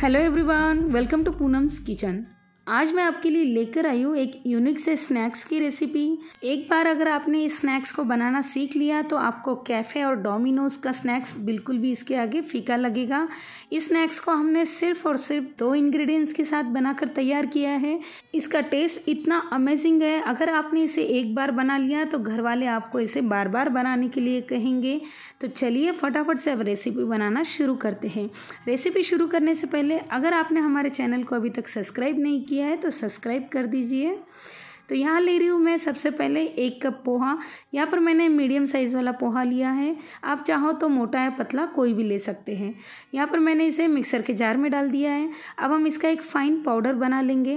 Hello everyone, welcome to Poonam's Kitchen. आज मैं आपके लिए लेकर आई हूँ एक यूनिक से स्नैक्स की रेसिपी एक बार अगर आपने इस स्नैक्स को बनाना सीख लिया तो आपको कैफ़े और डोमिनोज का स्नैक्स बिल्कुल भी इसके आगे फीका लगेगा इस स्नैक्स को हमने सिर्फ और सिर्फ दो इंग्रेडिएंट्स के साथ बनाकर तैयार किया है इसका टेस्ट इतना अमेजिंग है अगर आपने इसे एक बार बना लिया तो घर वाले आपको इसे बार बार बनाने के लिए कहेंगे तो चलिए फटाफट से अब रेसिपी बनाना शुरू करते हैं रेसिपी शुरू करने से पहले अगर आपने हमारे चैनल को अभी तक सब्सक्राइब नहीं किया किया है तो सब्सक्राइब कर दीजिए तो यहाँ ले रही हूँ मैं सबसे पहले एक कप पोहा यहाँ पर मैंने मीडियम साइज़ वाला पोहा लिया है आप चाहो तो मोटा या पतला कोई भी ले सकते हैं यहाँ पर मैंने इसे मिक्सर के जार में डाल दिया है अब हम इसका एक फ़ाइन पाउडर बना लेंगे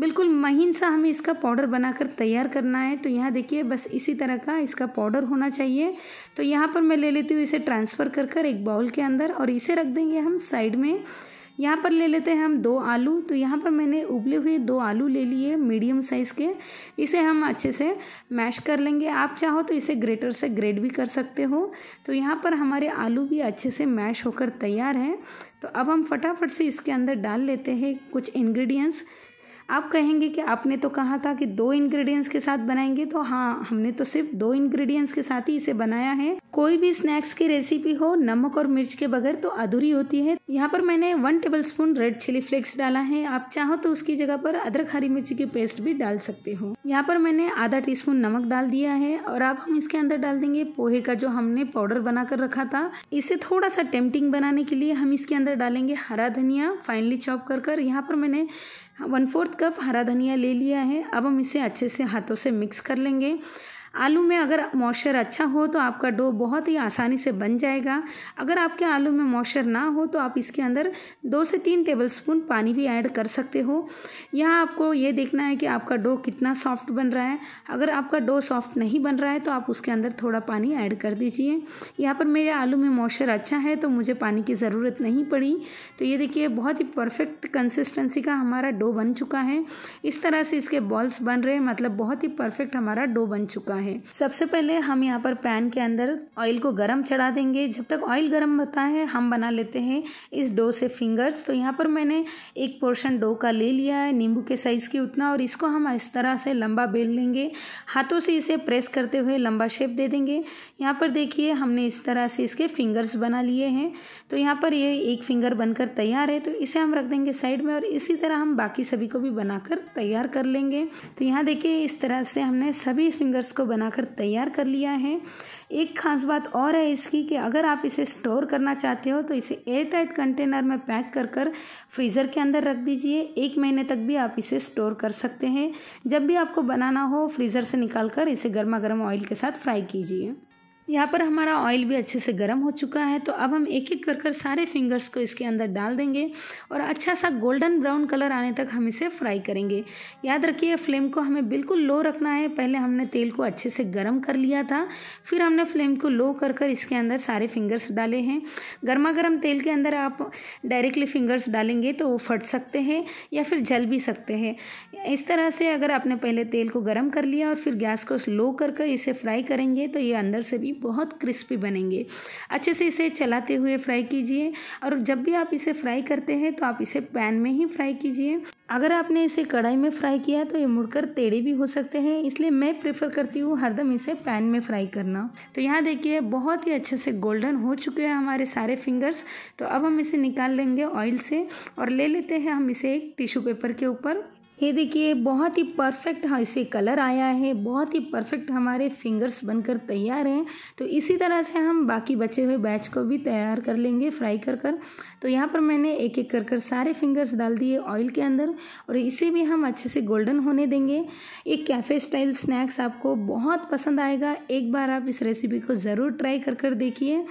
बिल्कुल महीन सा हमें इसका पाउडर बनाकर तैयार करना है तो यहाँ देखिए बस इसी तरह का इसका पाउडर होना चाहिए तो यहाँ पर मैं ले लेती हूँ इसे ट्रांसफ़र कर कर एक बाउल के अंदर और इसे रख देंगे हम साइड में यहाँ पर ले लेते हैं हम दो आलू तो यहाँ पर मैंने उबले हुए दो आलू ले लिए मीडियम साइज़ के इसे हम अच्छे से मैश कर लेंगे आप चाहो तो इसे ग्रेटर से ग्रेड भी कर सकते हो तो यहाँ पर हमारे आलू भी अच्छे से मैश होकर तैयार हैं तो अब हम फटाफट से इसके अंदर डाल लेते हैं कुछ इन्ग्रीडियंट्स आप कहेंगे कि आपने तो कहा था कि दो इंग्रेडिएंट्स के साथ बनाएंगे तो हाँ हमने तो सिर्फ दो इंग्रेडिएंट्स के साथ ही इसे बनाया है कोई भी स्नैक्स की रेसिपी हो नमक और मिर्च के बगैर तो अधूरी होती है यहाँ पर मैंने one tablespoon red chilli flakes डाला है आप चाहो तो उसकी जगह पर अदरक हरी मिर्ची की पेस्ट भी डाल सकते हो यहाँ पर मैंने आधा टी स्पून नमक डाल दिया है और अब हम इसके अंदर डाल देंगे पोहे का जो हमने पाउडर बनाकर रखा था इसे थोड़ा सा टेम्पटिंग बनाने के लिए हम इसके अंदर डालेंगे हरा धनिया फाइनली चॉप कर कर यहाँ पर मैंने वन फोर्थ कप हरा धनिया ले लिया है अब हम इसे अच्छे से हाथों से मिक्स कर लेंगे आलू में अगर मॉइस्चर अच्छा हो तो आपका डो बहुत ही आसानी से बन जाएगा अगर आपके आलू में मॉइस्चर ना हो तो आप इसके अंदर दो से तीन टेबल स्पून पानी भी ऐड कर सकते हो यहाँ आपको ये देखना है कि आपका डो कितना सॉफ्ट बन रहा है अगर आपका डो सॉफ्ट नहीं बन रहा है तो आप उसके अंदर थोड़ा पानी ऐड कर दीजिए यहाँ पर मेरे आलू में मॉइस्चर अच्छा है तो मुझे पानी की ज़रूरत नहीं पड़ी तो ये देखिए बहुत ही परफेक्ट कंसिस्टेंसी का हमारा डो बन चुका है इस तरह से इसके बॉल्स बन रहे हैं मतलब बहुत ही परफेक्ट हमारा डो बन चुका है है सबसे पहले हम यहाँ पर पैन के अंदर ऑयल को गर्म चढ़ा देंगे जब तक ऑयल गर्म होता है हम बना लेते हैं इस डो से फिंगर्स तो यहाँ पर मैंने एक पोर्शन डो का ले लिया है नींबू के साइज़ की उतना और इसको हम इस तरह से लंबा बेल लेंगे हाथों से इसे प्रेस करते हुए लंबा शेप दे देंगे यहाँ पर देखिए हमने इस तरह से इसके फिंगर्स बना लिए हैं तो यहाँ पर ये एक फिंगर बनकर तैयार है तो इसे हम रख देंगे साइड में और इसी तरह हम बाकी सभी को भी बनाकर तैयार कर लेंगे तो यहाँ देखिए इस तरह से हमने सभी फिंगर्स को बनाकर तैयार कर लिया है एक खास बात और है इसकी कि अगर आप इसे स्टोर करना चाहते हो तो इसे एयर टाइट कंटेनर में पैक कर कर फ्रीज़र के अंदर रख दीजिए एक महीने तक भी आप इसे स्टोर कर सकते हैं जब भी आपको बनाना हो फ्रीज़र से निकाल कर इसे गर्मा गर्म ऑयल के साथ फ्राई कीजिए यहाँ पर हमारा ऑयल भी अच्छे से गर्म हो चुका है तो अब हम एक एक कर कर सारे फिंगर्स को इसके अंदर डाल देंगे और अच्छा सा गोल्डन ब्राउन कलर आने तक हम इसे फ्राई करेंगे याद रखिए फ्लेम को हमें बिल्कुल लो रखना है पहले हमने तेल को अच्छे से गर्म कर लिया था फिर हमने फ्लेम को लो कर कर इसके अंदर सारे फिंगर्स डाले हैं गर्मा गर्म तेल के अंदर आप डायरेक्टली फिंगर्स डालेंगे तो वो फट सकते हैं या फिर जल भी सकते हैं इस तरह से अगर आपने पहले तेल को गर्म कर लिया और फिर गैस को लो कर कर इसे फ्राई करेंगे तो ये अंदर से भी बहुत क्रिस्पी बनेंगे अच्छे से इसे चलाते हुए फ्राई कीजिए और जब भी आप इसे फ्राई करते हैं तो आप इसे पैन में ही फ्राई कीजिए अगर आपने इसे कढ़ाई में फ्राई किया तो ये मुड़कर टेढ़े भी हो सकते हैं इसलिए मैं प्रेफर करती हूँ हरदम इसे पैन में फ्राई करना तो यहाँ देखिए बहुत ही अच्छे से गोल्डन हो चुके हैं हमारे सारे फिंगर्स तो अब हम इसे निकाल लेंगे ऑयल से और ले लेते हैं हम इसे एक टिश्यू पेपर के ऊपर ये देखिए बहुत ही परफेक्ट हाँ इसे कलर आया है बहुत ही परफेक्ट हमारे फिंगर्स बनकर तैयार हैं तो इसी तरह से हम बाकी बचे हुए बैच को भी तैयार कर लेंगे फ्राई कर कर तो यहाँ पर मैंने एक एक कर कर सारे फिंगर्स डाल दिए ऑयल के अंदर और इसे भी हम अच्छे से गोल्डन होने देंगे ये कैफ़े स्टाइल स्नैक्स आपको बहुत पसंद आएगा एक बार आप इस रेसिपी को ज़रूर ट्राई कर कर देखिए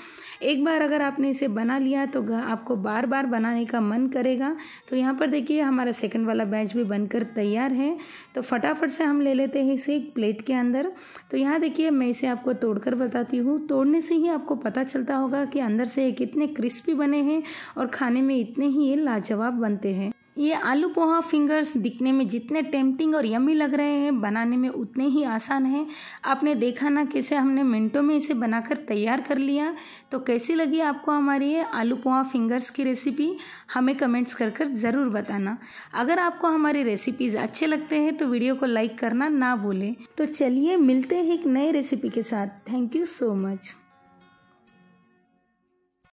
एक बार अगर आपने इसे बना लिया तो आपको बार बार बनाने का मन करेगा तो यहाँ पर देखिए हमारा सेकेंड वाला बैच भी बनकर बनकर तैयार है तो फटाफट से हम ले लेते हैं इसे एक प्लेट के अंदर तो यहाँ देखिए मैं इसे आपको तोड़कर बताती हूँ तोड़ने से ही आपको पता चलता होगा कि अंदर से ये कितने क्रिस्पी बने हैं और खाने में इतने ही ये लाजवाब बनते हैं ये आलू पोहा फिंगर्स दिखने में जितने टेम्पटिंग और यमी लग रहे हैं बनाने में उतने ही आसान हैं आपने देखा ना कैसे हमने मिनटों में इसे बनाकर तैयार कर लिया तो कैसी लगी आपको हमारी ये आलू पोहा फिंगर्स की रेसिपी हमें कमेंट्स कर कर ज़रूर बताना अगर आपको हमारी रेसिपीज़ अच्छे लगते हैं तो वीडियो को लाइक करना ना भूलें तो चलिए मिलते हैं एक नई रेसिपी के साथ थैंक यू सो मच